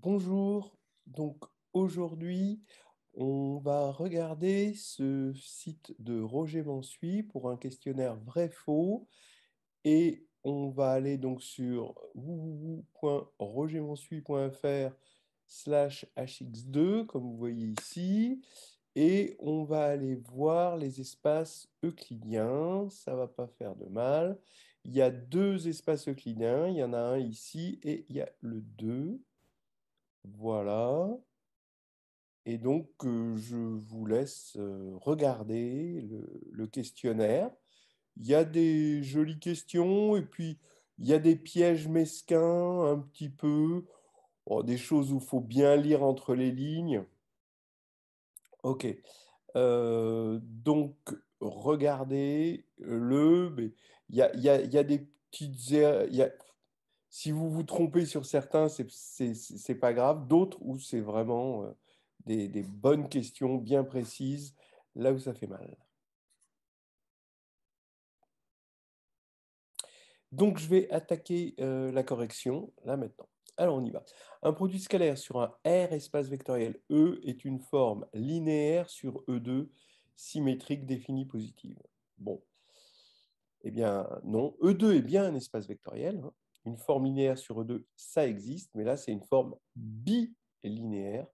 Bonjour, donc aujourd'hui on va regarder ce site de Roger Mansuy pour un questionnaire vrai-faux et on va aller donc sur www.rogermansuy.fr slash hx2 comme vous voyez ici et on va aller voir les espaces euclidiens, ça va pas faire de mal. Il y a deux espaces euclidiens, il y en a un ici et il y a le 2 voilà. Et donc, euh, je vous laisse euh, regarder le, questionnaire. Il y a des jolies questions et puis il y a des pièges mesquins un petit peu, oh, des choses où il faut bien lire entre les lignes. OK. Euh, donc, regardez-le. Il y a, des petites... Er, si vous vous trompez sur certains, ce n'est pas grave. D'autres où c'est vraiment euh, des, bonnes questions bien précises, là où ça fait mal. Donc, je vais attaquer euh, la correction là maintenant. Alors, on y va. Un produit scalaire sur un R espace vectoriel E est une forme linéaire sur E2 symétrique définie positive. Bon. Eh bien, non. E2 est bien un espace vectoriel. Hein une forme linéaire sur E2, ça existe, mais là, c'est une forme bilinéaire.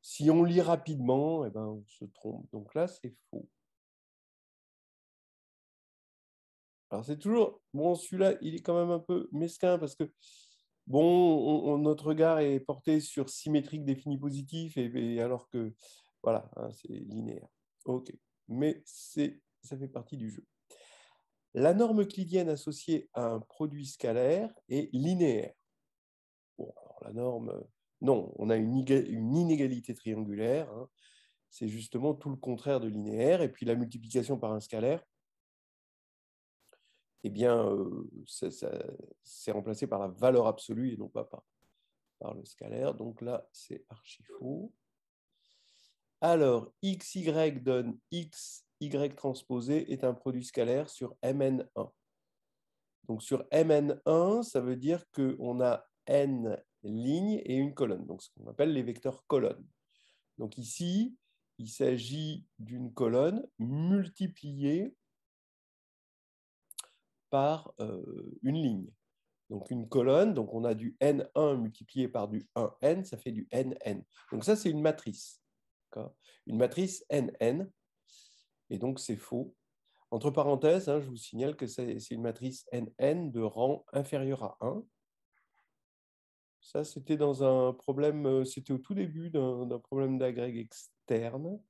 Si on lit rapidement, eh ben, on se trompe. Donc là, c'est faux. Alors, c'est toujours... Bon, celui-là, il est quand même un peu mesquin parce que, bon, notre regard est porté sur symétrique défini positif, et, alors que, voilà, hein, c'est linéaire. OK. Mais c'est, ça fait partie du jeu. La norme euclidienne associée à un produit scalaire est linéaire. Bon, alors la norme, non, on a une, inégalité triangulaire. Hein. C'est justement tout le contraire de linéaire. Et puis la multiplication par un scalaire, eh bien, euh, c'est remplacé par la valeur absolue et non pas par, le scalaire. Donc là, c'est archi faux. Alors, y donne x y transposé est un produit scalaire sur Mn1. Donc sur Mn1, ça veut dire qu'on a n lignes et une colonne, donc ce qu'on appelle les vecteurs colonnes. Donc ici, il s'agit d'une colonne multipliée par euh, une ligne. Donc une colonne, donc on a du n1 multiplié par du 1n, ça fait du nn. Donc ça, c'est une matrice. Une matrice nn et donc c'est faux. Entre parenthèses, hein, je vous signale que c'est une matrice NN de rang inférieur à 1. Ça, c'était dans un problème, euh, c'était au tout début d'un problème d'agrègue externe.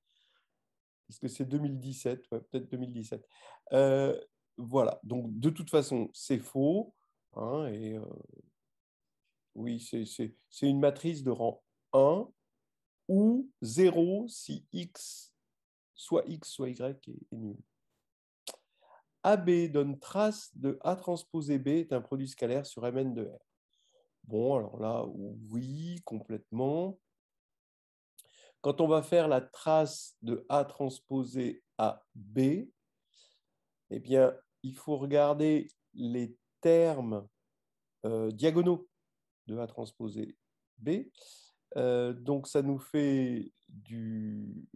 Est-ce que c'est 2017 Peut-être 2017. Euh, voilà, donc de toute façon, c'est faux. Hein, et euh, oui, c'est une matrice de rang 1 ou 0 si x soit x, soit y est, nul. AB donne trace de A transposé B est un produit scalaire sur Mn de R. Bon, alors là, oui, complètement. Quand on va faire la trace de A transposé à B, eh bien, il faut regarder les termes euh, diagonaux de A transposé B. Euh, donc, ça nous fait du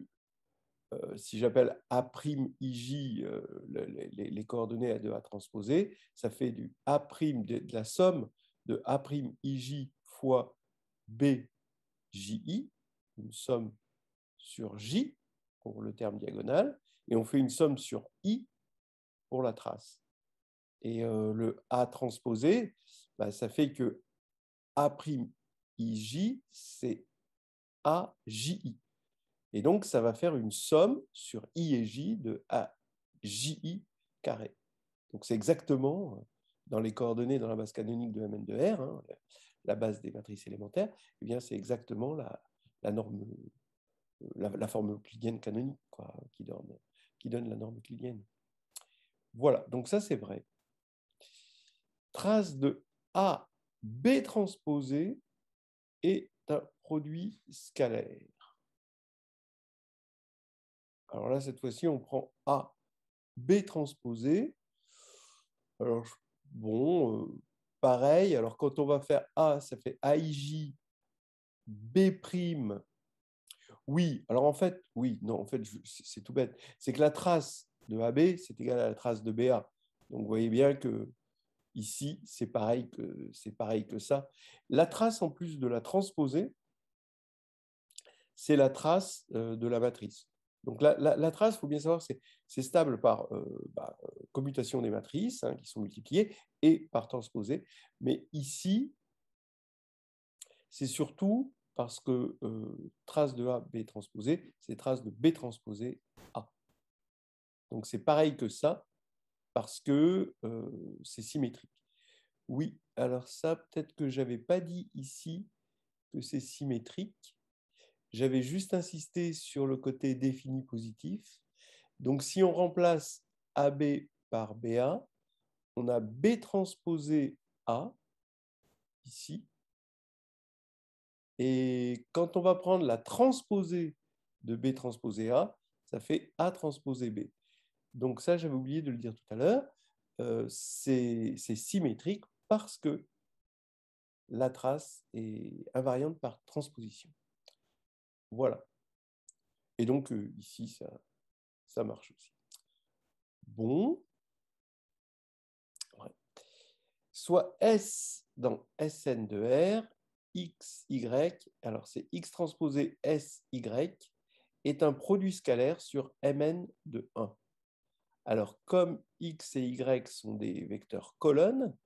euh, si j'appelle A'Ij euh, les, coordonnées de A transposé, ça fait du A' de, la somme de A'Ij fois BJI, une somme sur J pour le terme diagonal, et on fait une somme sur I pour la trace. Et euh, le A transposé, bah, ça fait que A'Ij, c'est AJI. Et donc, ça va faire une somme sur I et J de A, carré. Donc, c'est exactement euh, dans les coordonnées dans la base canonique de Mn de R, hein, la base des matrices élémentaires, eh bien, c'est exactement la, euh, forme euclidienne canonique qui, donne, la norme euclidienne. Voilà, donc ça, c'est vrai. Trace de A B transposé est un produit scalaire. Alors là, cette fois-ci, on prend A, B transposé. Alors, bon, euh, pareil. Alors, quand on va faire A, ça fait AIJ, B'. Oui, alors en fait, oui, non, en fait, c'est tout bête. C'est que la trace de AB, c'est égal à la trace de BA. Donc, vous voyez bien que ici, c'est pareil, pareil que ça. La trace, en plus de la transposée, c'est la trace euh, de la matrice. Donc la, trace, il faut bien savoir, c'est stable par euh, bah, euh, commutation des matrices hein, qui sont multipliées et par transposé. Mais ici, c'est surtout parce que euh, trace de A, B transposé, c'est trace de B transposé A. Donc c'est pareil que ça, parce que c'est symétrique. Oui, alors ça, peut-être que je n'avais pas dit ici que c'est symétrique. J'avais juste insisté sur le côté défini positif. Donc si on remplace AB par BA, on a B transposé A ici. Et quand on va prendre la transposée de B transposé A, ça fait A transposé B. Donc ça, j'avais oublié de le dire tout à l'heure, euh, c'est symétrique parce que la trace est invariante par transposition. Voilà. Et donc, euh, ici, ça, marche aussi. Bon. Soit S dans Sn de R, X, Y, alors c'est X transposé S, Y, est un produit scalaire sur Mn de 1. Alors, comme X et Y sont des vecteurs colonnes,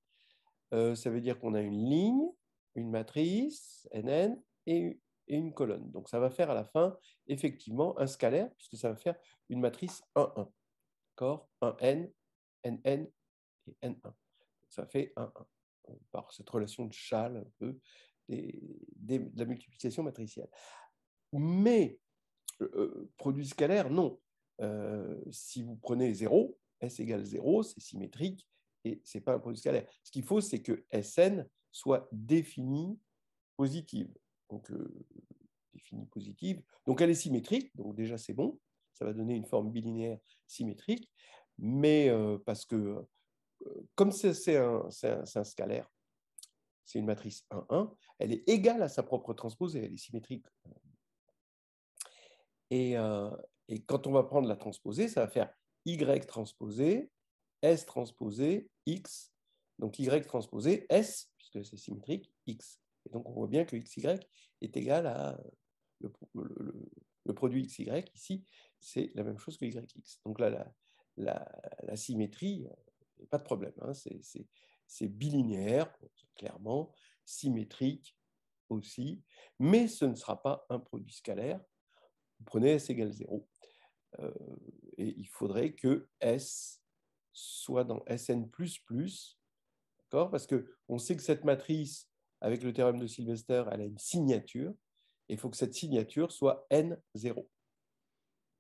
euh, ça veut dire qu'on a une ligne, une matrice, Nn, et une colonne. Donc ça va faire à la fin effectivement un scalaire, puisque ça va faire une matrice 1-1. D'accord 1n, n et n1. ça fait 1-1, par cette relation de châle un peu de la multiplication matricielle. Mais euh, euh, produit scalaire, non. Euh, si vous prenez 0, S égale 0, c'est symétrique et ce n'est pas un produit scalaire. Ce qu'il faut, c'est que Sn soit définie positive donc euh, définie positive. Donc elle est symétrique, donc déjà c'est bon, ça va donner une forme bilinéaire symétrique, mais euh, parce que euh, comme c'est un, scalaire, c'est une matrice 1-1, elle est égale à sa propre transposée, elle est symétrique. Et, et, quand on va prendre la transposée, ça va faire Y transposé, S transposé, X, donc Y transposé, S, puisque c'est symétrique, X. Et donc, on voit bien que XY est égal à le, produit XY. Ici, c'est la même chose que YX. Donc là, la, la, la symétrie, euh, pas de problème. Hein. c'est bilinéaire, clairement, symétrique aussi, mais ce ne sera pas un produit scalaire. Vous prenez S égale 0. Euh, et il faudrait que S soit dans Sn, Parce qu'on sait que cette matrice avec le théorème de Sylvester, elle a une signature, et il faut que cette signature soit N0.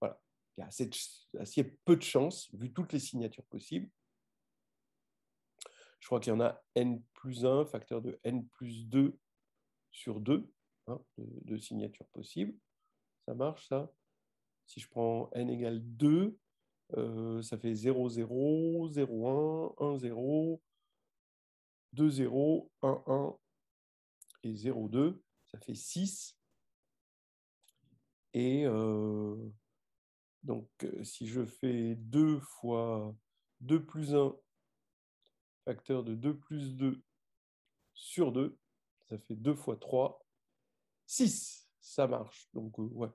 Voilà. Il y a assez, peu de chance vu toutes les signatures possibles. Je crois qu'il y en a N plus 1, facteur de N plus 2 sur 2, hein, de, signatures possibles. Ça marche, ça Si je prends N égale 2, euh, ça fait 0, 0, 0, 1, 1, 0, 2, 0, 1, 1, et 0,2, ça fait 6. Et euh, donc, euh, si je fais 2 fois 2 plus 1, facteur de 2 plus 2 sur 2, ça fait 2 fois 3, 6. Ça marche. Donc, euh, ouais,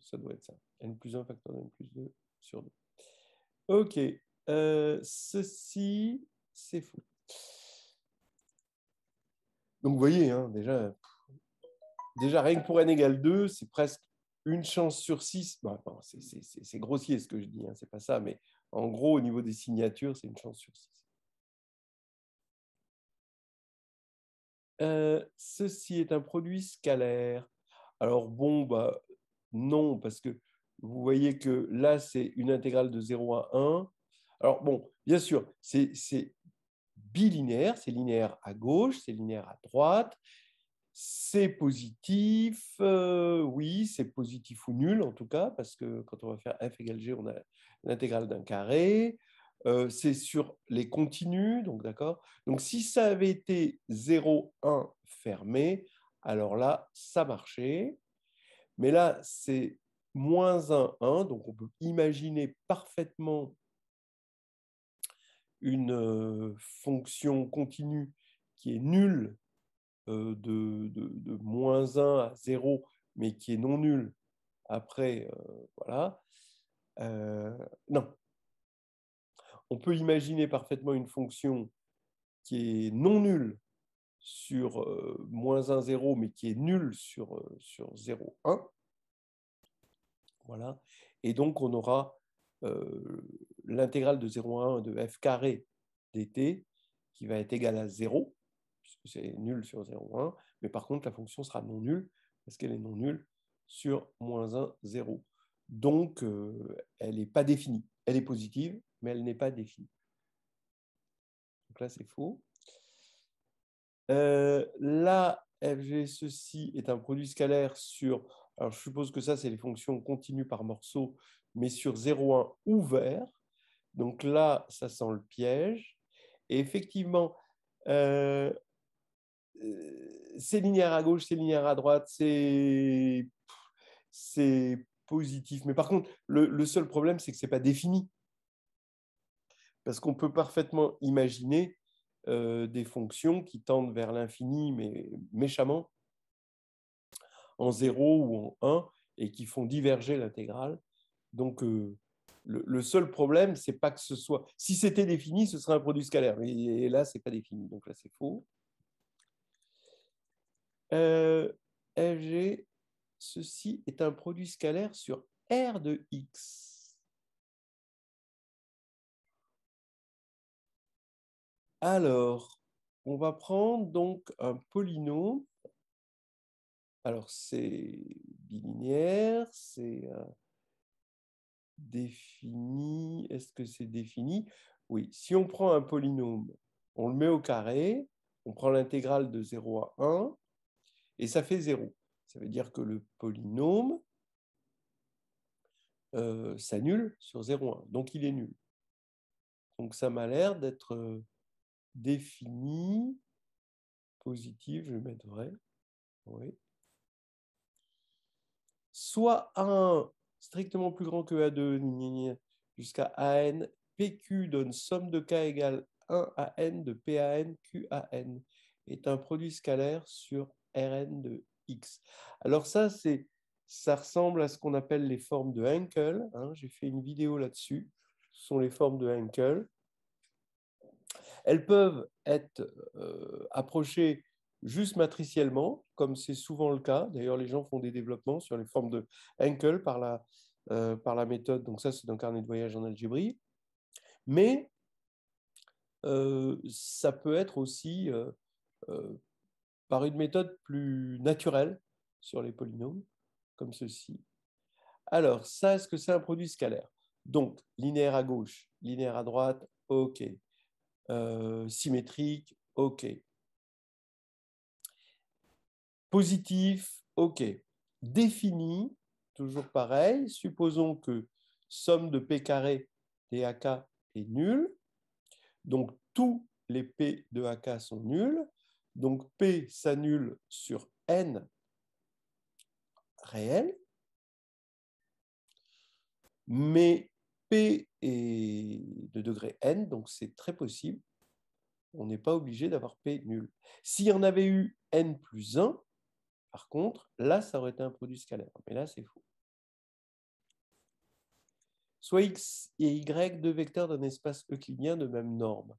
ça, doit être ça. n plus 1 facteur de n plus 2 sur 2. OK. ceci, c'est faux. Donc vous voyez, hein, déjà, déjà rien que pour n égale 2, c'est presque une chance sur 6. c'est grossier ce que je dis, hein, ce n'est pas ça, mais en gros, au niveau des signatures, c'est une chance sur 6. Euh, ceci est un produit scalaire. Alors bon, bah, non, parce que vous voyez que là, c'est une intégrale de 0 à 1. Alors bon, bien sûr, c'est bilinéaire, c'est linéaire à gauche, c'est linéaire à droite, c'est positif, euh, oui, c'est positif ou nul en tout cas, parce que quand on va faire f égale g, on a l'intégrale d'un carré, euh, c'est sur les continus, donc d'accord Donc si ça avait été 0, 1 fermé, alors là, ça marchait, mais là, c'est moins 1, 1, donc on peut imaginer parfaitement une euh, fonction continue qui est nulle euh, de, moins 1 à 0, mais qui est non nulle après, euh, voilà. non. On peut imaginer parfaitement une fonction qui est non nulle sur moins 1, 0, mais qui est nulle sur, sur 0, 1. Voilà. Et donc, on aura l'intégrale de 0,1 de f carré dt qui va être égale à 0, puisque c'est nul sur 0, 1, mais par contre la fonction sera non nulle, parce qu'elle est non nulle sur moins 1, 0. Donc euh, elle n'est pas définie. Elle est positive, mais elle n'est pas définie. Donc là c'est faux. Euh, là, fg ceci est un produit scalaire sur, alors je suppose que ça c'est les fonctions continues par morceaux, mais sur 0,1 ouvert, donc là, ça sent le piège. Et effectivement, euh, euh, c'est linéaire à gauche, c'est linéaire à droite, c'est positif. Mais par contre, le, seul problème, c'est que ce n'est pas défini. Parce qu'on peut parfaitement imaginer euh, des fonctions qui tendent vers l'infini, mais méchamment, en 0 ou en 1, et qui font diverger l'intégrale. Donc, le, seul problème, c'est pas que ce soit. Si c'était défini, ce serait un produit scalaire. Mais là, là, c'est pas défini. Donc là, c'est faux. LG, euh, ceci est un produit scalaire sur R de X. Alors, on va prendre donc un polynôme. Alors, c'est bilinéaire, c'est défini. Est-ce que c'est défini Oui. Si on prend un polynôme, on le met au carré, on prend l'intégrale de 0 à 1, et ça fait 0. Ça veut dire que le polynôme euh, s'annule sur 0,1. Donc il est nul. Donc ça m'a l'air d'être euh, défini positif, je vais mettre vrai. Oui. Soit 1 strictement plus grand que A2, jusqu'à AN. PQ donne somme de K égale 1 à N de PAN, QAN, est un produit scalaire sur Rn de X. Alors ça, c'est, ça ressemble à ce qu'on appelle les formes de Henkel. Hein. J'ai fait une vidéo là-dessus. Ce sont les formes de Henkel. Elles peuvent être euh, approchées juste matriciellement, comme c'est souvent le cas. D'ailleurs, les gens font des développements sur les formes de Henkel par la, euh, méthode. Donc ça, c'est un Carnet de voyage en algébrie. Mais euh, ça peut être aussi euh, par une méthode plus naturelle sur les polynômes, comme ceci. Alors, ça, est-ce que c'est un produit scalaire Donc, linéaire à gauche, linéaire à droite, OK. symétrique, OK. Positif, OK. Défini, toujours pareil. Supposons que somme de P carré des AK est nulle. Donc, tous les P de AK sont nuls. Donc, P s'annule sur N réel. Mais P est de degré N, donc c'est très possible. On n'est pas obligé d'avoir P nul. S'il y en avait eu N plus 1, par contre, là, ça aurait été un produit scalaire, mais là, c'est faux. Soit x et y, deux vecteurs d'un espace euclidien de même norme.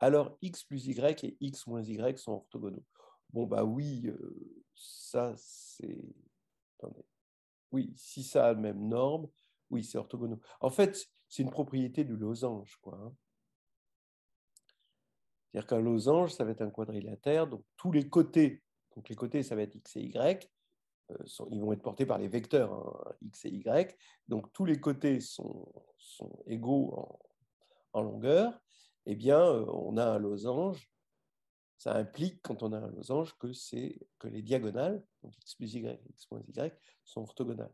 Alors x plus y et x moins y sont orthogonaux. Bon, bah oui, euh, ça c'est. Attendez. Oui, si ça a la même norme, oui, c'est orthogonaux. En fait, c'est une propriété du losange, hein. C'est-à-dire qu'un losange, ça va être un quadrilatère, donc tous les côtés donc les côtés, ça va être x et y. Euh, ils vont être portés par les vecteurs hein, x et y. Donc tous les côtés sont, égaux en, longueur. Eh bien, euh, on a un losange. Ça implique, quand on a un losange, que, que les diagonales, donc x plus y, x moins y, sont orthogonales.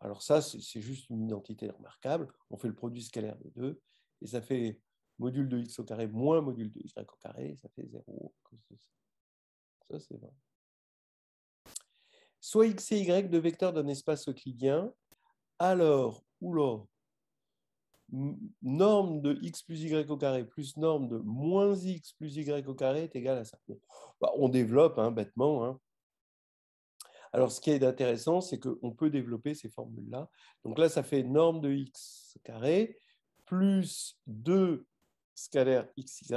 Alors ça, c'est juste une identité remarquable. On fait le produit scalaire de 2. et ça fait module de x au carré moins module de y au carré, ça fait 0 cause ça, c'est vrai. Soit x et y de vecteurs d'un espace euclidien, alors, alors norme de x plus y au carré plus norme de moins x plus y au carré est égal à ça. Bah, on développe hein, bêtement. Hein. Alors, ce qui est intéressant, c'est qu'on peut développer ces formules-là. Donc là, ça fait norme de x carré plus 2 scalaire xy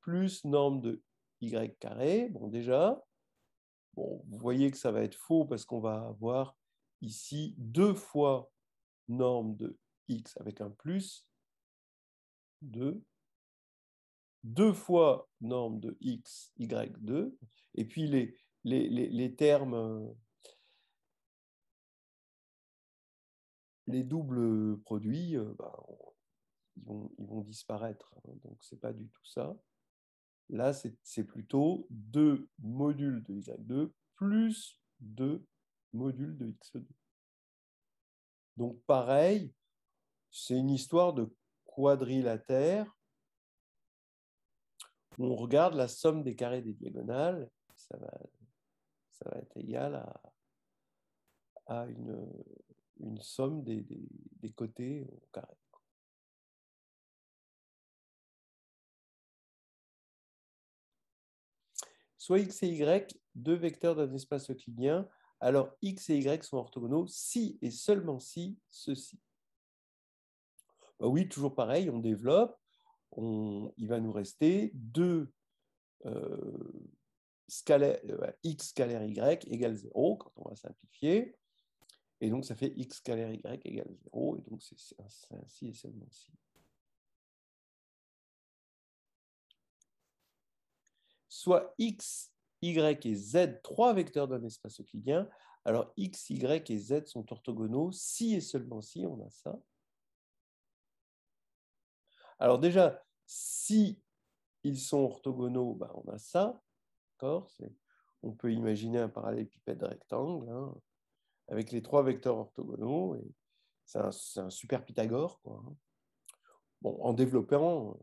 plus norme de y carré. Bon, déjà, bon, vous voyez que ça va être faux parce qu'on va avoir ici deux fois norme de x avec un plus, 2, deux fois norme de x, y, 2, et puis les, les, les, termes, euh, les doubles produits, euh, bah, ils, vont, vont disparaître, hein. donc c'est pas du tout ça. Là, c'est plutôt 2 modules de y2 plus 2 modules de x2. Donc pareil, c'est une histoire de quadrilatère. On regarde la somme des carrés des diagonales, ça va, être égal à, une, somme des côtés au carré. soit x et y, deux vecteurs d'un espace euclidien, alors x et y sont orthogonaux si et seulement si ceci. Bah oui, toujours pareil, on développe, on, il va nous rester deux euh, euh, x scalaire y égale 0 quand on va simplifier. Et donc, ça fait x scalaire y égale 0. Et donc, c'est ainsi et seulement si. soit X, Y et Z, trois vecteurs d'un espace euclidien, alors X, Y et Z sont orthogonaux si et seulement si on a ça. Alors déjà, si ils sont orthogonaux, ben, on a ça. On peut imaginer un parallélépipède rectangle hein, avec les trois vecteurs orthogonaux. C'est un, super Pythagore. Hein. Bon, en développant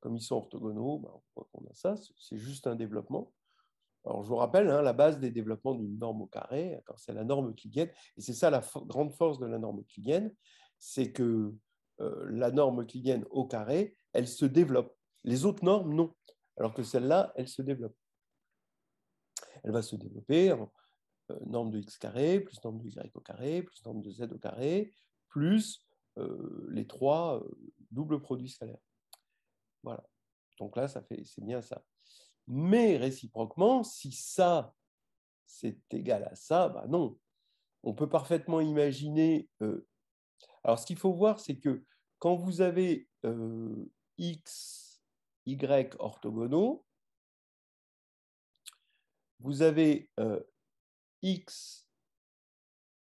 comme ils sont orthogonaux, bah, on a ça, c'est juste un développement. Alors, je vous rappelle, hein, la base des développements d'une norme au carré, c'est la norme euclidienne, et c'est ça la grande force de la norme euclidienne, c'est que euh, la norme euclidienne au carré, elle se développe. Les autres normes, non. Alors que celle-là, elle se développe. Elle va se développer en euh, norme de x carré, plus norme de y carré, plus norme de z au carré, plus euh, les trois doubles produits scalaires. Voilà. Donc là, ça fait, c'est bien ça. Mais réciproquement, si ça, c'est égal à ça, bah non. On peut parfaitement imaginer. Euh, alors, ce qu'il faut voir, c'est que quand vous avez euh, x, y orthogonaux, vous avez euh, x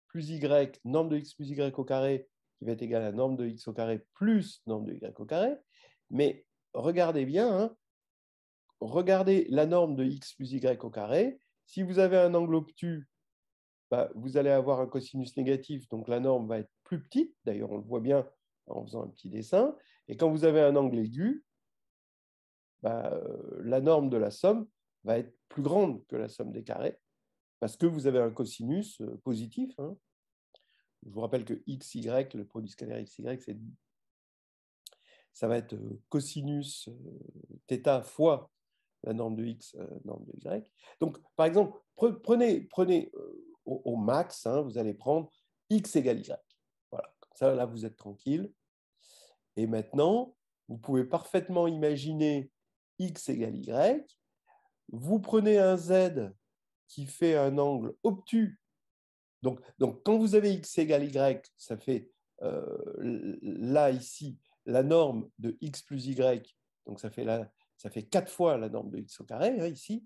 plus y, norme de x plus y au carré, qui va être égal à norme de x au carré plus norme de y au carré. Mais regardez bien, hein. regardez la norme de x plus y au carré. Si vous avez un angle obtus, bah, vous allez avoir un cosinus négatif, donc la norme va être plus petite. D'ailleurs, on le voit bien en faisant un petit dessin. Et quand vous avez un angle aigu, bah, euh, la norme de la somme va être plus grande que la somme des carrés, parce que vous avez un cosinus euh, positif. Hein. Je vous rappelle que x, y, le produit scalaire x, y, c'est ça va être euh, cosinus θ euh, fois la norme de x, euh, norme de y. Donc, par exemple, prenez, au, max, hein, vous allez prendre x égale y. Voilà, comme ça, là, vous êtes tranquille. Et maintenant, vous pouvez parfaitement imaginer x égale y. Vous prenez un z qui fait un angle obtus. Donc, donc quand vous avez x égale y, ça fait là, ici, la norme de x plus y, donc ça fait, la, 4 fois la norme de x au carré, hein, ici,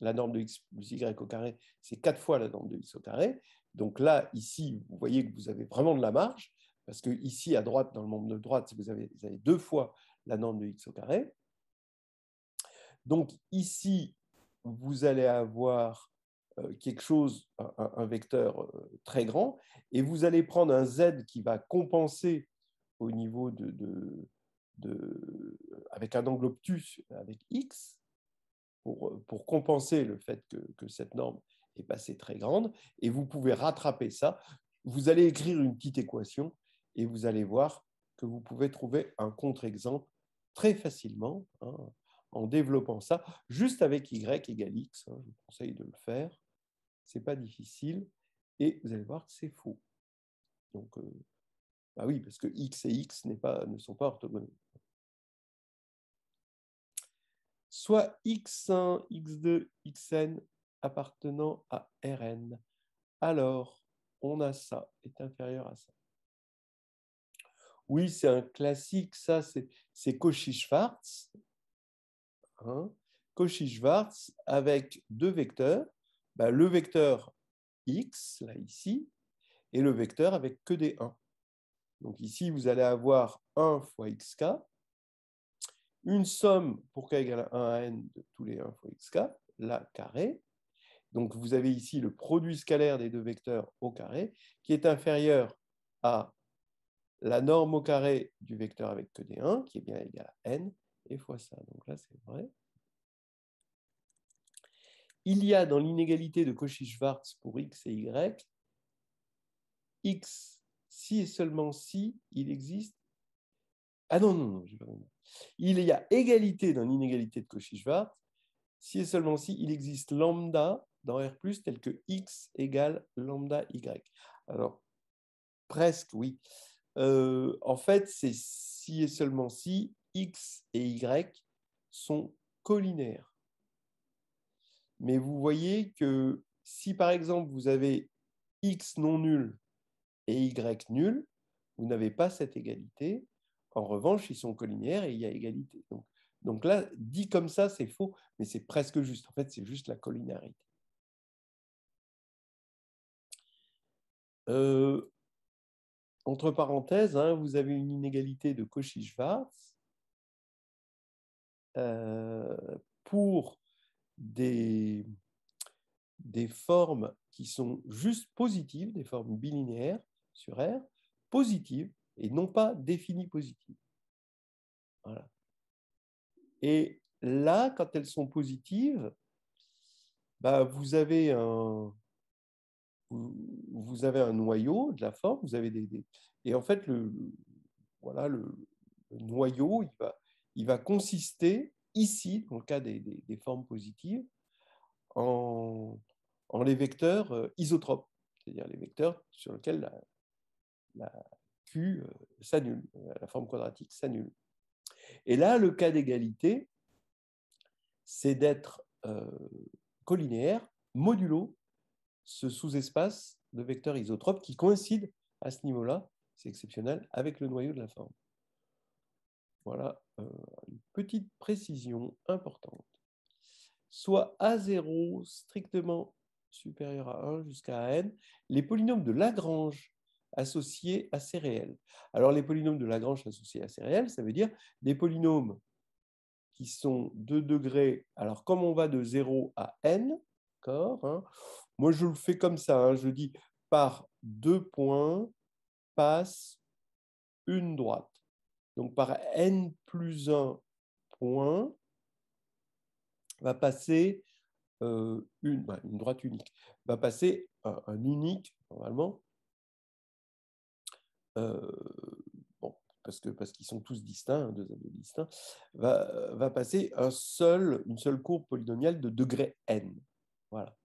la norme de x plus y au carré, c'est 4 fois la norme de x au carré. Donc là, ici, vous voyez que vous avez vraiment de la marge, parce que ici, à droite, dans le monde de droite, vous avez, vous deux fois la norme de x au carré. Donc ici, vous allez avoir euh, quelque chose, un, vecteur euh, très grand, et vous allez prendre un z qui va compenser au niveau de, avec un angle obtus, avec X, pour, pour compenser le fait que, que cette norme est passée très grande, et vous pouvez rattraper ça. Vous allez écrire une petite équation et vous allez voir que vous pouvez trouver un contre-exemple très facilement hein, en développant ça, juste avec Y égale X. Hein, je vous conseille de le faire. c'est pas difficile. Et vous allez voir que c'est faux. Donc, euh, bah oui, parce que x et x pas, ne sont pas orthogonaux. Soit x1, x2, xn appartenant à Rn. Alors, on a ça, est inférieur à ça. Oui, c'est un classique, ça, c'est Cauchy-Schwarz. Hein. Cauchy-Schwarz avec deux vecteurs. Bah, le vecteur x, là, ici, et le vecteur avec que des 1. Donc ici, vous allez avoir 1 fois xk, une somme pour k égale 1 à n de tous les 1 fois xk, la carré. Donc vous avez ici le produit scalaire des deux vecteurs au carré, qui est inférieur à la norme au carré du vecteur avec que des 1, qui est bien égal à n, et fois ça. Donc là, c'est vrai. Il y a dans l'inégalité de Cauchy-Schwarz pour x et y, x si et seulement si il existe. Ah non, non, non, Il y a égalité dans l'inégalité de Cauchy-Schwarz, si et seulement si il existe lambda dans R, tel que x égale lambda y. Alors, presque, oui. Euh, en fait, c'est si et seulement si x et y sont collinaires. Mais vous voyez que si par exemple vous avez x non nul et Y nul, vous n'avez pas cette égalité. En revanche, ils sont collinaires et il y a égalité. Donc, là, dit comme ça, c'est faux, mais c'est presque juste. En fait, c'est juste la collinarité. Euh, entre parenthèses, hein, vous avez une inégalité de Cauchy-Schwarz euh, pour des, des formes qui sont juste positives, des formes bilinéaires, sur R, positive et non pas définie positive. Voilà. Et là, quand elles sont positives, bah, vous, avez un, vous avez un noyau de la forme, vous avez des, et en fait le voilà le, noyau, il va, il va consister ici, dans le cas des, formes positives, en, en, les vecteurs euh, isotropes, c'est-à-dire les vecteurs sur lesquels la, la Q euh, s'annule, euh, la forme quadratique s'annule. Et là, le cas d'égalité, c'est d'être euh, collinéaire modulo ce sous-espace de vecteurs isotropes qui coïncide à ce niveau-là, c'est exceptionnel, avec le noyau de la forme. Voilà une petite précision importante. Soit A0 strictement supérieur à 1 jusqu'à n, les polynômes de Lagrange associés à ces réels. Alors les polynômes de Lagrange associés à ces réels, ça veut dire des polynômes qui sont de degrés. Alors comme on va de 0 à n, hein. moi je le fais comme ça, hein, je dis par deux points passe une droite. Donc par n plus 1 point va passer euh, bah, une, droite unique, va passer un unique normalement euh, bon, parce qu'ils parce qu'ils sont tous distincts, hein, deux amis distincts, va, euh, va passer un seul, une seule courbe polynomiale de degré n. Voilà.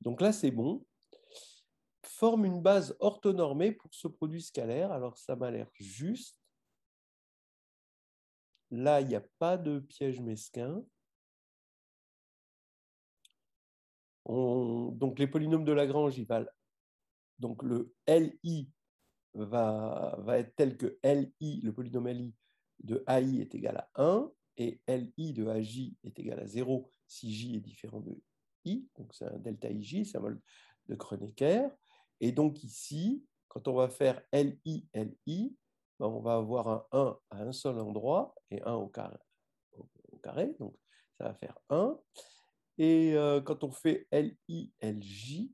Donc là, c'est bon. Forme une base orthonormée pour ce produit scalaire. Alors, ça m'a l'air juste. Là, il n'y a pas de piège mesquin. Donc, les polynômes de Lagrange, ils valent. Donc, le LI va, va être tel que Li, le polynôme Li de AI est égal à 1 et Li de AJ est égal à 0 si J est différent de I, donc c'est un delta IJ, c'est un mode de Kronecker. Et donc ici, quand on va faire LI, LI, ben, on va avoir un 1 à un seul endroit et 1 au carré, donc ça va faire 1. Et euh, quand on fait LI, LJ,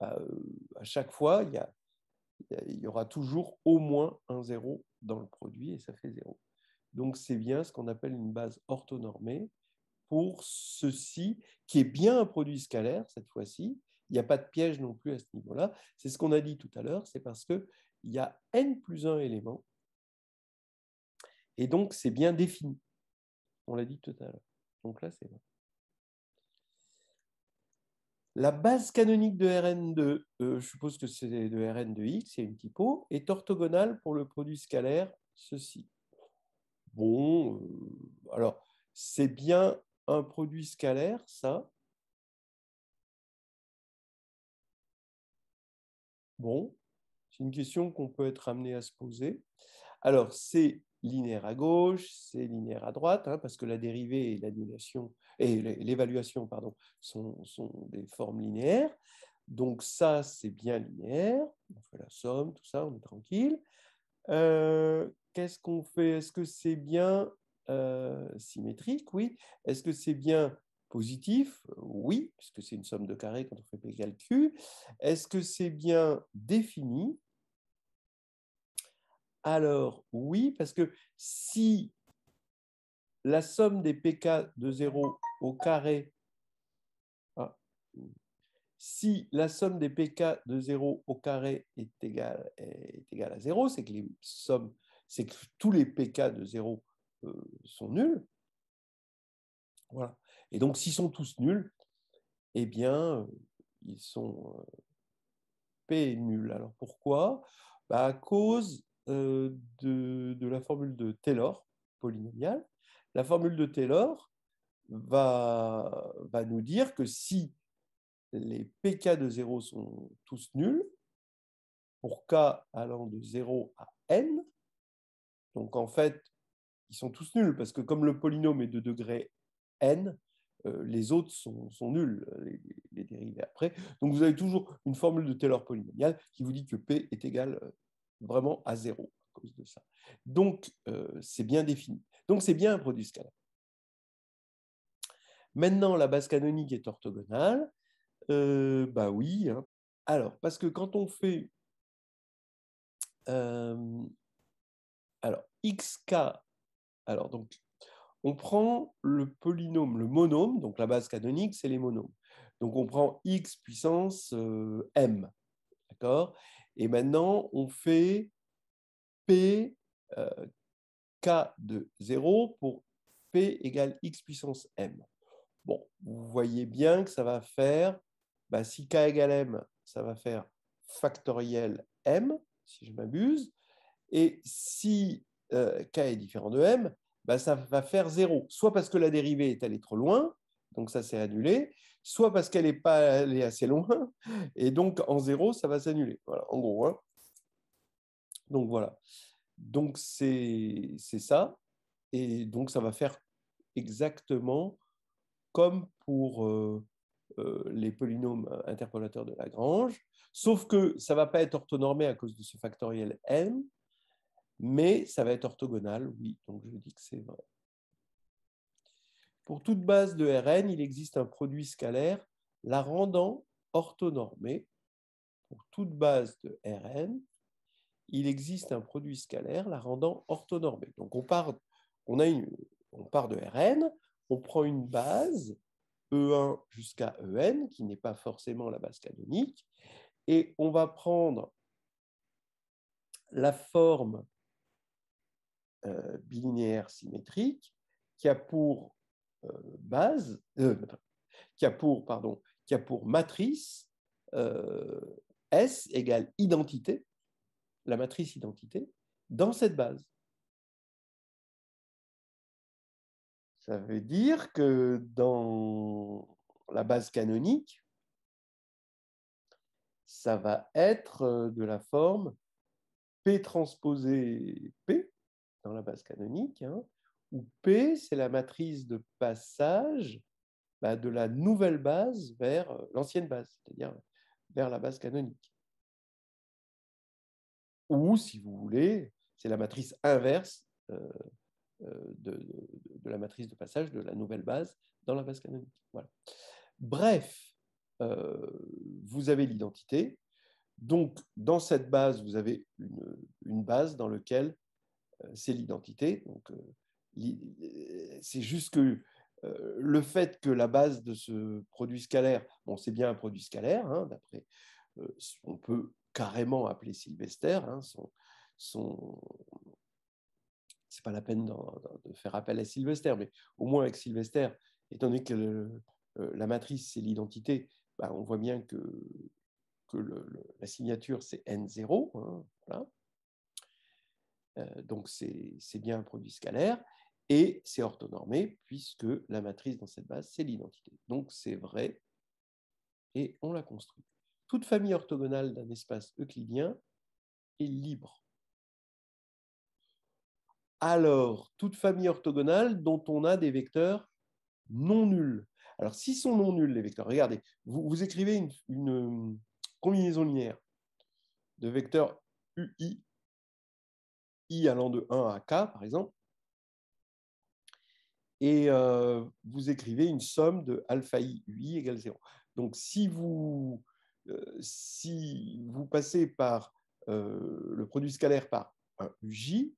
ben, euh, à chaque fois, il y a il y aura toujours au moins un zéro dans le produit et ça fait zéro. Donc c'est bien ce qu'on appelle une base orthonormée pour ceci qui est bien un produit scalaire cette fois-ci. Il n'y a pas de piège non plus à ce niveau-là. C'est ce qu'on a dit tout à l'heure, c'est parce qu'il y a n plus un élément et donc c'est bien défini. On l'a dit tout à l'heure. Donc là, c'est la base canonique de Rn 2 e, je suppose que c'est de Rn 2 x, c'est une typo, est orthogonale pour le produit scalaire, ceci. Bon, euh, alors, c'est bien un produit scalaire, ça Bon, c'est une question qu'on peut être amené à se poser. Alors, c'est linéaire à gauche, c'est linéaire à droite, hein, parce que la dérivée et l'annulation et l'évaluation, pardon, sont, des formes linéaires. Donc ça, c'est bien linéaire. On fait la somme, tout ça, on est tranquille. Euh, qu'est-ce qu'on fait Est-ce que c'est bien euh, symétrique Oui. Est-ce que c'est bien positif Oui, puisque c'est une somme de carrés quand on fait P calcul, Est-ce que c'est bien défini alors oui, parce que si la somme des PK de 0 au carré. Ah. Si la somme des pk de 0 au carré est égale, est égale à 0, c'est que les sommes, c'est que tous les pk de 0 euh, sont nuls. Voilà. Et donc s'ils sont tous nuls, eh bien euh, ils sont euh, p nuls, nul. Alors pourquoi bah, À cause de, de la formule de Taylor polynomiale. La formule de Taylor, va, nous dire que si les pk de 0 sont tous nuls, pour k allant de 0 à n, donc en fait, ils sont tous nuls, parce que comme le polynôme est de degré n, euh, les autres sont, nuls, les, dérivés après. Donc vous avez toujours une formule de Taylor polynomiale qui vous dit que P est égal euh, vraiment à 0 à cause de ça. Donc euh, c'est bien défini. Donc c'est bien un produit scalaire. Maintenant, la base canonique est orthogonale. Ben oui. Hein. Alors, parce que quand on fait... Euh, alors, xk... Alors, donc, on prend le polynôme, le monôme, donc la base canonique, c'est les monômes. Donc, on prend x puissance euh, m. D'accord Et maintenant, on fait p k de 0 pour p égale x puissance m. Bon, vous voyez bien que ça va faire, bah, si k égale m, ça va faire factoriel m, si je m'abuse, et si euh, k est différent de m, bah, ça va faire 0, soit parce que la dérivée est allée trop loin, donc ça s'est annulé, soit parce qu'elle n'est pas allée assez loin, et donc en 0, ça va s'annuler, voilà, en gros. Hein. Donc voilà, donc c'est ça, et donc ça va faire exactement comme pour euh, euh, les polynômes euh, interpolateurs de Lagrange, sauf que ça ne va pas être orthonormé à cause de ce factoriel n, mais ça va être orthogonal, oui, donc je dis que c'est vrai. Pour toute base de Rn, il existe un produit scalaire la rendant orthonormée. Pour toute base de Rn, il existe un produit scalaire la rendant orthonormée. Donc on on part de Rn, on prend une base, E1 jusqu'à EN, qui n'est pas forcément la base canonique, et on va prendre la forme euh, bilinéaire symétrique qui a pour euh, base, euh, qui a pour, pardon, qui a pour matrice S égale identité, la matrice identité, dans cette base. Ça veut dire que dans la base canonique, ça va être euh, de la forme P transposé P dans la base canonique, hein, où P, c'est la matrice de passage bah, de la nouvelle base vers euh, l'ancienne base, c'est-à-dire vers la base canonique. Ou, si vous voulez, c'est la matrice inverse euh, euh, de, la matrice de passage de la nouvelle base dans la base canonique. Bref, euh, vous avez l'identité. Donc, dans cette base, vous avez une, base dans laquelle euh, c'est l'identité. Donc, c'est juste que le fait que la base de ce produit scalaire, bon, c'est bien un produit scalaire, hein, d'après, on peut carrément appeler Sylvester, hein, son, c'est pas la peine de faire appel à Sylvester, mais au moins avec Sylvester, étant donné que euh, la matrice, c'est l'identité, bah, on voit bien que, la signature, c'est N0. Hein, euh, donc, c'est bien un produit scalaire et c'est orthonormé puisque la matrice dans cette base, c'est l'identité. Donc, c'est vrai et on la construit. Toute famille orthogonale d'un espace euclidien est libre alors toute famille orthogonale dont on a des vecteurs non nuls. Alors, s'ils sont non nuls, les vecteurs, regardez, vous, écrivez une, euh, combinaison linéaire de vecteurs UI, i allant de 1 à k, par exemple, et euh, vous écrivez une somme de alpha i ui égale 0. Donc, si vous, euh, si vous passez par le produit scalaire par un uj,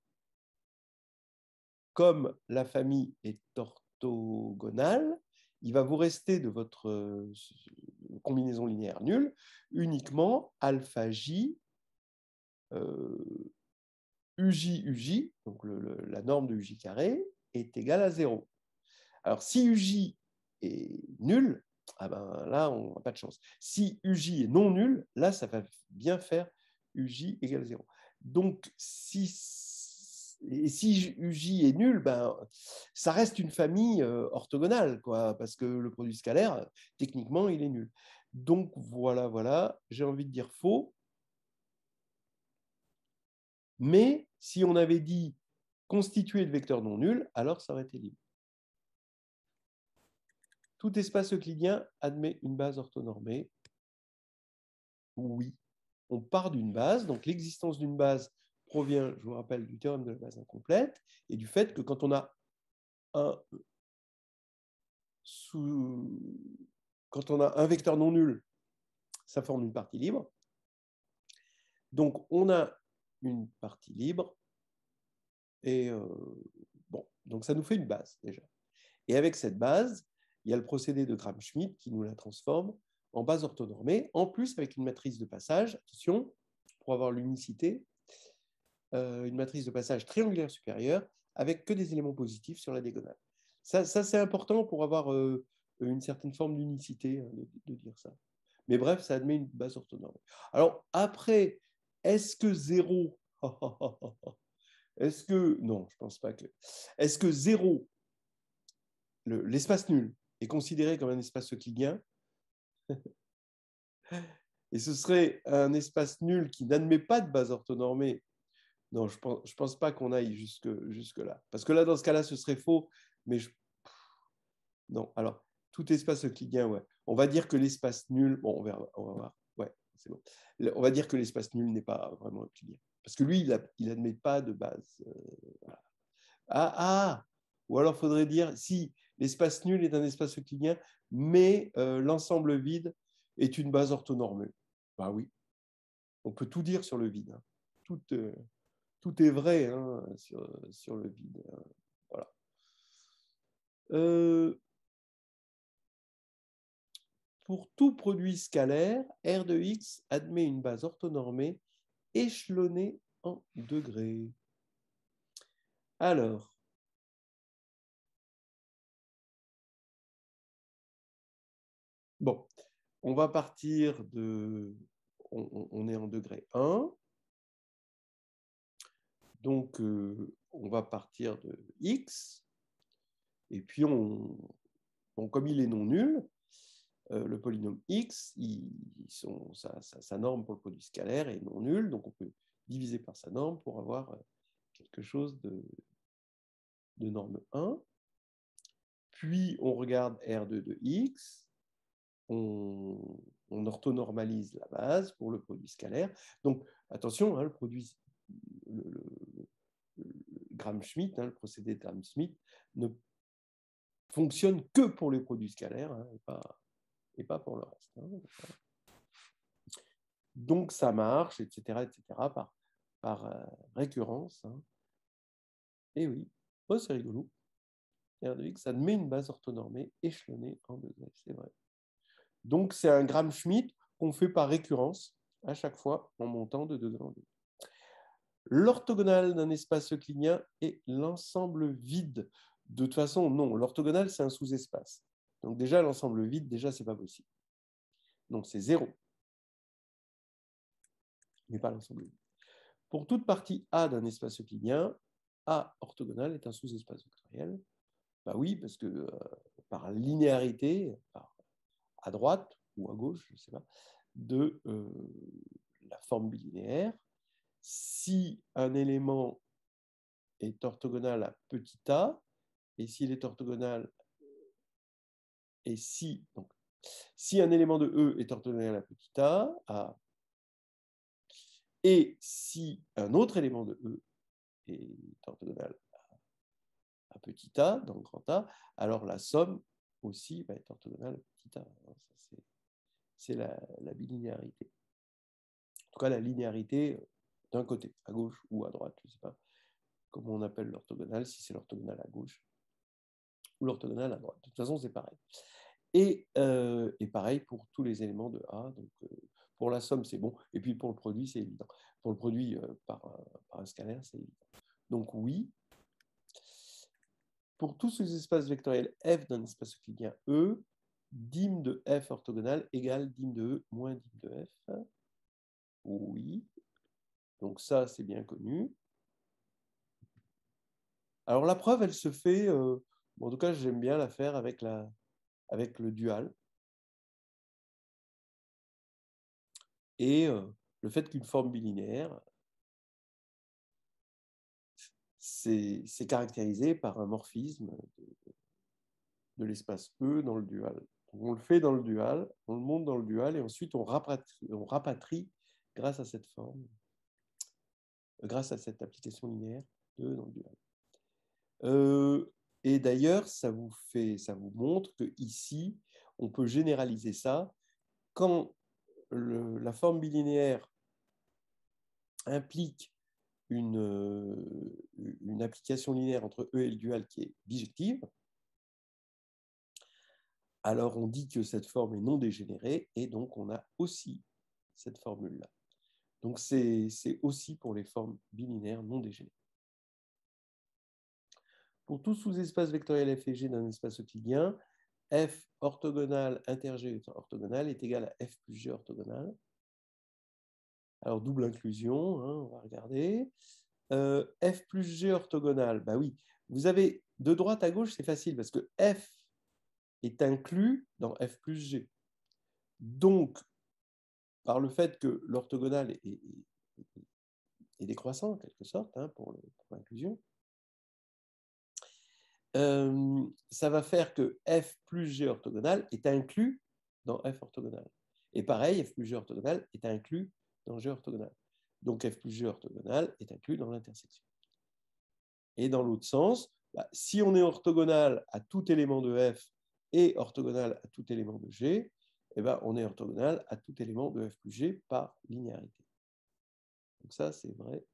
comme la famille est orthogonale, il va vous rester de votre euh, combinaison linéaire nulle uniquement alpha j euh, uj uj, donc la norme de uj carré, est égale à 0. Alors si uj est nul, ah ben là on n'a pas de chance. Si uj est non nul, là ça va bien faire uj égale 0. Donc si et si UJ est nul, ben, ça reste une famille euh, orthogonale, quoi, parce que le produit scalaire, techniquement, il est nul. Donc voilà, voilà, j'ai envie de dire faux. Mais si on avait dit constituer le vecteur non nul, alors ça aurait été libre. Tout espace euclidien admet une base orthonormée. Oui, on part d'une base, donc l'existence d'une base provient, je vous rappelle, du théorème de la base incomplète et du fait que quand on a un, quand on a un vecteur non nul, ça forme une partie libre. Donc on a une partie libre et euh, bon, donc ça nous fait une base déjà. Et avec cette base, il y a le procédé de Gram-Schmidt qui nous la transforme en base orthonormée, en plus avec une matrice de passage, attention, pour avoir l'unicité, euh, une matrice de passage triangulaire supérieure avec que des éléments positifs sur la diagonale. Ça, c'est important pour avoir euh, une certaine forme d'unicité hein, de, dire ça. Mais bref, ça admet une base orthonormée. Alors après, est-ce que 0 Est-ce que non, je pense pas que. Est-ce que 0 l'espace nul est considéré comme un espace euclidien Et ce serait un espace nul qui n'admet pas de base orthonormée non, je ne pense, pas qu'on aille jusque, là Parce que là, dans ce cas-là, ce serait faux, mais Non, alors, tout espace euclidien, ouais. On va dire que l'espace nul, bon, on, va voir, ouais, c'est bon. On va dire que l'espace nul n'est pas vraiment euclidien. Parce que lui, il, n'admet pas de base. Euh, ah, ah Ou alors, faudrait dire, si, l'espace nul est un espace euclidien, mais euh, l'ensemble vide est une base orthonormée. Bah oui, on peut tout dire sur le vide. Hein. Tout, euh, tout est vrai hein, sur, le vide. Hein. Euh, pour tout produit scalaire, R de x admet une base orthonormée échelonnée en degrés. Alors, bon, on va partir de... on est en degré 1. Donc, euh, on va partir de x, et puis on, comme il est non nul, euh, le polynôme x, sa, norme pour le produit scalaire est non nul donc on peut diviser par sa norme pour avoir euh, quelque chose de, norme 1. Puis on regarde R2 de x, on, orthonormalise la base pour le produit scalaire. Donc attention, hein, le produit, scalaire, le, Gram-Schmidt, hein, le procédé de Gram-Schmidt, ne fonctionne que pour les produits scalaires hein, et, pas, pour le reste. Hein, Donc ça marche, etc., etc., par, euh, récurrence. Et oui, oh, c'est rigolo. Ça de admet une base orthonormée échelonnée en degrés, c'est vrai. Donc c'est un Gram-Schmidt qu'on fait par récurrence à chaque fois en montant de deux en 2. L'orthogonal d'un espace euclidien est l'ensemble vide. De toute façon, non, L'orthogonal c'est un sous-espace. Donc déjà, l'ensemble vide, déjà, ce n'est pas possible. Donc c'est zéro. Mais pas l'ensemble vide. Pour toute partie A d'un espace euclidien, A orthogonal est un sous-espace vectoriel. Bah oui, parce que euh, par linéarité, à droite ou à gauche, je ne sais pas, de euh, la forme bilinéaire, si un élément est orthogonal à petit a, et s'il est orthogonal, et si, un élément de E est orthogonal à petit a, et si un autre élément de E est orthogonal à, petit a, dans grand A, alors la somme aussi va être orthogonale à petit a. C'est la, la bilinéarité. En tout cas, la linéarité d'un côté, à gauche ou à droite, je ne sais pas comment on appelle l'orthogonal si c'est l'orthogonal à gauche ou l'orthogonal à droite. De toute façon, c'est pareil. Euh, et, pareil pour tous les éléments de A. Donc, euh, pour la somme, c'est bon. Et puis pour le produit, c'est évident. Pour le produit euh, par, un, scalaire, c'est évident. Donc oui, pour tous ces espaces vectoriels F d'un espace euclidien E, dime de F orthogonale égale dîme de E moins dîme de F. Oui. Donc ça, c'est bien connu. Alors la preuve, elle se fait, euh, en tout cas, j'aime bien la faire avec, le dual. Et euh, le fait qu'une forme bilinaire c'est caractérisé par un morphisme de, l'espace E dans le dual. on le fait dans le dual, on le monte dans le dual et ensuite on rapatrie grâce à cette forme grâce à cette application linéaire de dans le dual. Euh, et d'ailleurs, ça vous fait, ça vous montre que ici, on peut généraliser ça quand la forme bilinéaire implique une, euh, une, application linéaire entre E et le dual qui est bijective. Alors on dit que cette forme est non dégénérée et donc on a aussi cette formule-là. Donc c'est aussi pour les formes bilinéaires non dégénérées. Pour tout sous-espace vectoriel f et g d'un espace euclidien, f orthogonal interg orthogonal est égal à f plus g orthogonal. Alors double inclusion, hein, on va regarder. Euh, f plus g orthogonal, bah oui, vous avez de droite à gauche, c'est facile parce que f est inclus dans f plus g. Donc par le fait que l'orthogonal est, décroissant, en quelque sorte, hein, pour l'inclusion, euh, ça va faire que f plus g orthogonal est inclus dans f orthogonal. Et pareil, f plus g orthogonal est inclus dans g orthogonal. Donc f plus g orthogonal est inclus dans l'intersection. Et dans l'autre sens, bah, si on est orthogonal à tout élément de f et orthogonal à tout élément de g, eh ben, on est orthogonal à tout élément de f plus g par linéarité. Donc ça, c'est vrai.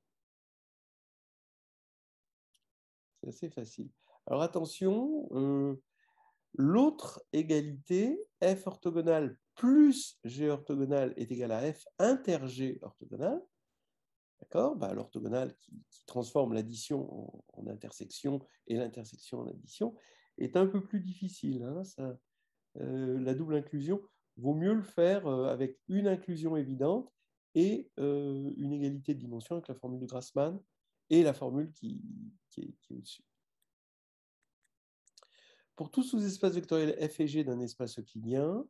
C'est assez facile. Alors attention, euh, l'autre égalité, f orthogonal plus g orthogonal est égal à f inter g orthogonale. D'accord bah, l'orthogonal qui, transforme l'addition en, intersection et l'intersection en addition est un peu plus difficile. Hein, euh, la double inclusion vaut mieux le faire euh, avec une inclusion évidente et euh, une égalité de dimension avec la formule de Grassmann et la formule qui, est, au-dessus. Pour tout sous-espace vectoriel f et g d'un espace euclidien,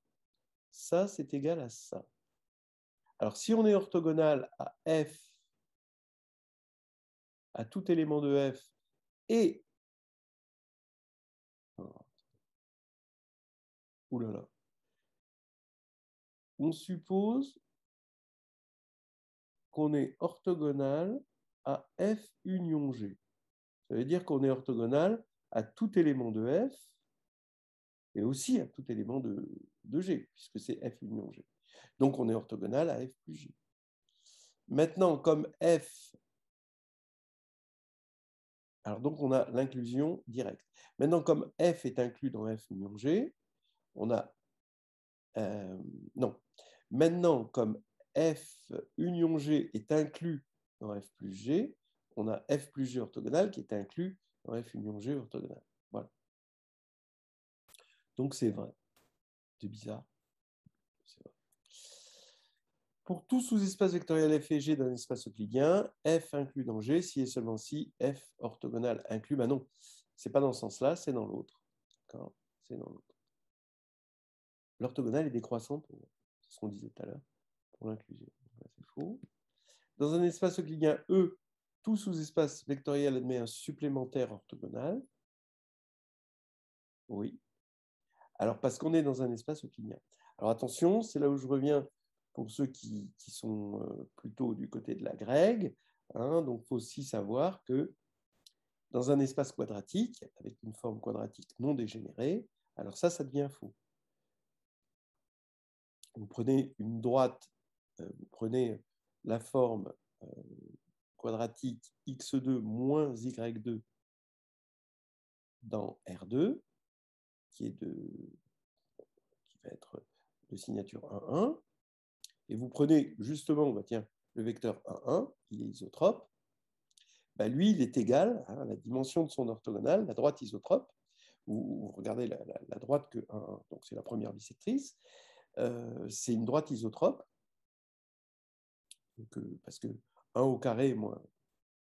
ça c'est égal à ça. Alors si on est orthogonal à f, à tout élément de f et oh. Ouh là là on suppose qu'on est orthogonal à F union G. Ça veut dire qu'on est orthogonal à tout élément de F et aussi à tout élément de, G, puisque c'est F union G. Donc on est orthogonal à F plus G. Maintenant, comme F... Alors donc on a l'inclusion directe. Maintenant, comme F est inclus dans F union G, on a... Euh, non, Maintenant, comme f union g est inclus dans f plus g, on a f plus g orthogonal qui est inclus dans f union g orthogonal. Voilà. Donc c'est vrai. C'est bizarre. C'est Vrai. Pour tout sous-espace vectoriel f et g d'un espace euclidien, f inclus dans g si et seulement si f orthogonal inclus. Ben non, ce n'est pas dans ce sens-là, c'est dans l'autre. C'est dans l'autre. L'orthogonale est décroissante qu'on disait tout à l'heure, pour l'inclusion. C'est faux. Dans un espace euclidien E, tout sous-espace vectoriel admet un supplémentaire orthogonal. Oui. Alors, parce qu'on est dans un espace euclidien. Alors, attention, c'est là où je reviens pour ceux qui, sont euh, plutôt du côté de la grègue. Hein. donc, il faut aussi savoir que dans un espace quadratique, avec une forme quadratique non dégénérée, alors ça, ça devient faux vous prenez une droite, euh, vous prenez la forme euh, quadratique x2 moins y2 dans R2, qui, est de, qui va être de signature 1, 1, et vous prenez justement bah, tiens, le vecteur 1, 1, il est isotrope, bah, lui, il est égal à la dimension de son orthogonale, la droite isotrope, vous, regardez la, droite que 1, donc c'est la première bisectrice, euh, c'est une droite isotrope. Euh, parce que 1 au carré moins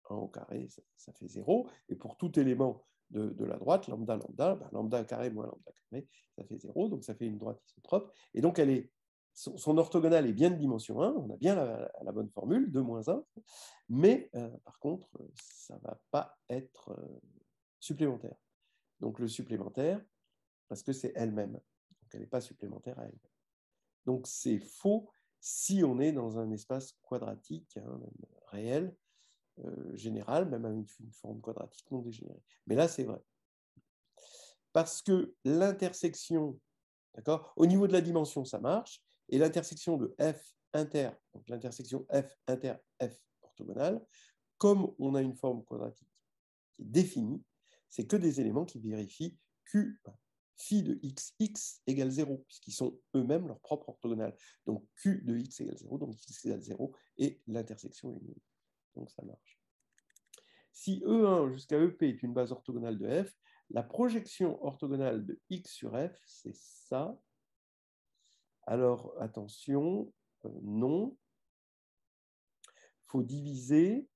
1 au carré, ça, fait 0. Et pour tout élément de, la droite, lambda, lambda, ben, lambda carré moins lambda carré, ça fait 0. Donc ça fait une droite isotrope. Et donc elle est, son, orthogonale est bien de dimension 1. On a bien la, bonne formule, 2 moins 1. Mais euh, par contre, ça ne va pas être supplémentaire. Donc le supplémentaire, parce que c'est elle-même. Donc elle n'est pas supplémentaire à elle-même. Donc c'est faux si on est dans un espace quadratique hein, réel, euh, général, même avec une forme quadratique non dégénérée. Mais là, c'est vrai. Parce que l'intersection, d'accord, au niveau de la dimension, ça marche, et l'intersection de f inter, donc l'intersection f inter f orthogonale, comme on a une forme quadratique qui est définie, c'est que des éléments qui vérifient q phi de x égale 0, puisqu'ils sont eux-mêmes leur propre orthogonale. Donc q de x égale 0, donc x égale 0, et l'intersection est nulle. Donc ça marche. Si E1 jusqu'à EP est une base orthogonale de f, la projection orthogonale de x sur f, c'est ça. Alors attention, euh, non. Il faut diviser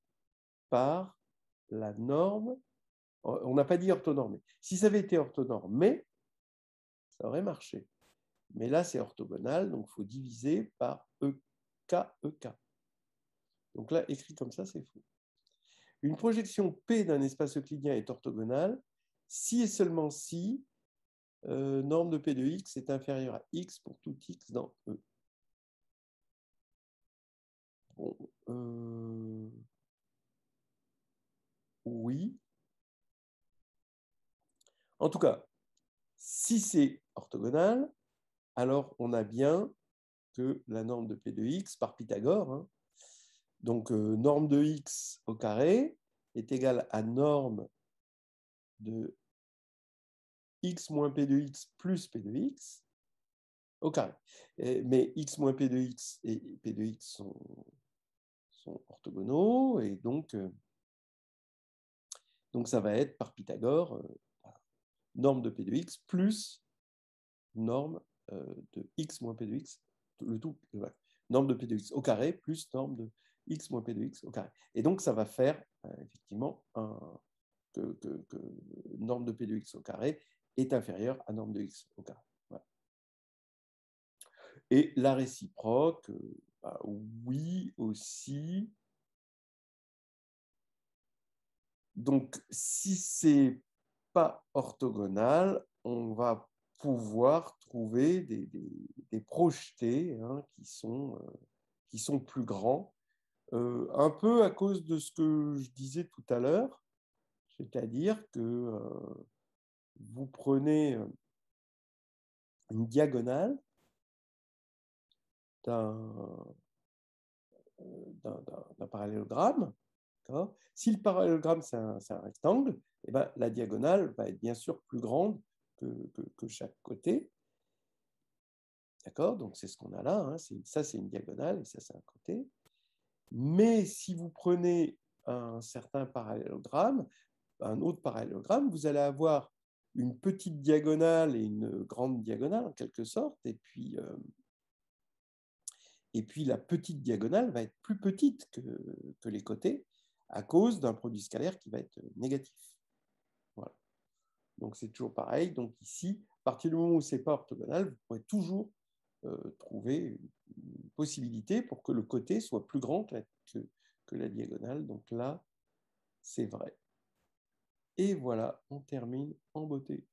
par la norme. On n'a pas dit orthonormé. Si ça avait été orthonormé, ça aurait marché. Mais là, c'est orthogonal, donc il faut diviser par EK, e Donc là, écrit comme ça, c'est faux. Une projection P d'un espace euclidien est orthogonale si et seulement si euh, norme de P de X est inférieure à X pour tout X dans E. Bon, euh, Oui. En tout cas, si c'est orthogonal, alors on a bien que la norme de P de x par Pythagore, hein. donc euh, norme de x au carré est égale à norme de x moins P de x plus P de x au carré. mais x moins P de x et P de x sont, orthogonaux et donc, euh, donc ça va être par Pythagore euh, norme de P de x plus norme euh, de x moins P de x, le tout, norme de P de x au carré plus norme de x moins P de x au carré. Et donc, ça va faire euh, effectivement que, norme de P de x au carré est inférieure à norme de x au carré. Et la réciproque, euh, bah, oui aussi. Donc, si c'est pas orthogonal, on va pouvoir trouver des, des, des projetés hein, qui, sont, euh, qui sont plus grands, euh, un peu à cause de ce que je disais tout à l'heure, c'est-à-dire que euh, vous prenez une diagonale d'un parallélogramme. Si le parallélogramme, c'est un rectangle, eh ben, la diagonale va être bien sûr plus grande que, chaque côté. D'accord Donc c'est ce qu'on a là. Hein. Ça, c'est une diagonale et ça, c'est un côté. Mais si vous prenez un certain parallélogramme, un autre parallélogramme, vous allez avoir une petite diagonale et une grande diagonale en quelque sorte, et puis, euh, et puis la petite diagonale va être plus petite que les côtés à cause d'un produit scalaire qui va être négatif. Donc c'est toujours pareil. Donc ici, à partir du moment où ce n'est pas orthogonal, vous pourrez toujours euh, trouver une possibilité pour que le côté soit plus grand que la diagonale. Donc là, c'est vrai. Et voilà, on termine en beauté.